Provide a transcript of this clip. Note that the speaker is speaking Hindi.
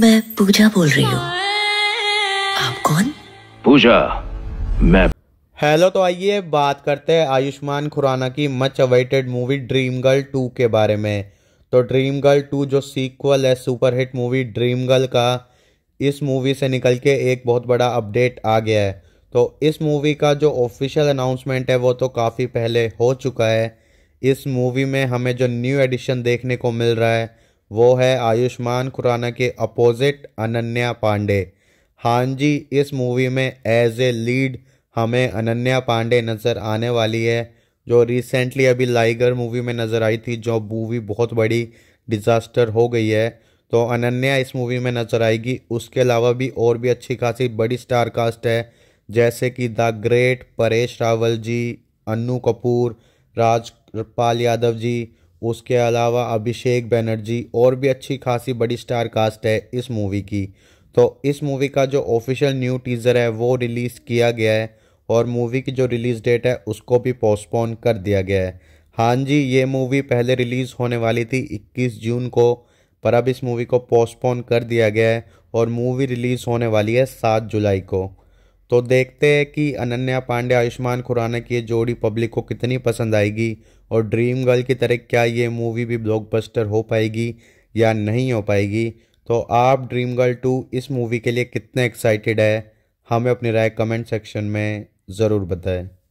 मैं पूजा बोल रही हूँ आप कौन पूजा मैं हेलो तो आइए बात करते हैं आयुष्मान खुराना की much awaited movie dream girl two के बारे में तो ड्रीम गर्ल टू जो सीक्वल है सुपरहिट मूवी ड्रीम गर्ल का इस मूवी से निकल के एक बहुत बड़ा अपडेट आ गया है तो इस मूवी का जो ऑफिशियल अनाउंसमेंट है वो तो काफ़ी पहले हो चुका है इस मूवी में हमें जो न्यू एडिशन देखने को मिल रहा है वो है आयुष्मान खुराना के अपोजिट अनन्या पांडे हाँ जी इस मूवी में एज ए लीड हमें अनन्या पांडे नज़र आने वाली है जो रिसेंटली अभी लाइगर मूवी में नज़र आई थी जो मूवी बहुत बड़ी डिज़ास्टर हो गई है तो अनन्या इस मूवी में नज़र आएगी उसके अलावा भी और भी अच्छी खासी बड़ी स्टार कास्ट है जैसे कि द ग्रेट परेश रावल जी अन्नू कपूर राजपाल यादव जी उसके अलावा अभिषेक बनर्जी और भी अच्छी खासी बड़ी स्टार कास्ट है इस मूवी की तो इस मूवी का जो ऑफिशियल न्यू टीज़र है वो रिलीज़ किया गया है और मूवी की जो रिलीज़ डेट है उसको भी पोस्टपोन कर दिया गया है हाँ जी ये मूवी पहले रिलीज़ होने वाली थी 21 जून को पर अब इस मूवी को पोस्टपोन कर दिया गया है और मूवी रिलीज़ होने वाली है 7 जुलाई को तो देखते हैं कि अनन्या पांडे आयुष्मान खुराना की ये जोड़ी पब्लिक को कितनी पसंद आएगी और ड्रीम गर्ल की तरह क्या ये मूवी भी ब्लॉकबस्टर हो पाएगी या नहीं हो पाएगी तो आप ड्रीम गर्ल टू इस मूवी के लिए कितने एक्साइटेड है हमें अपनी राय कमेंट सेक्शन में ज़रूर बताएं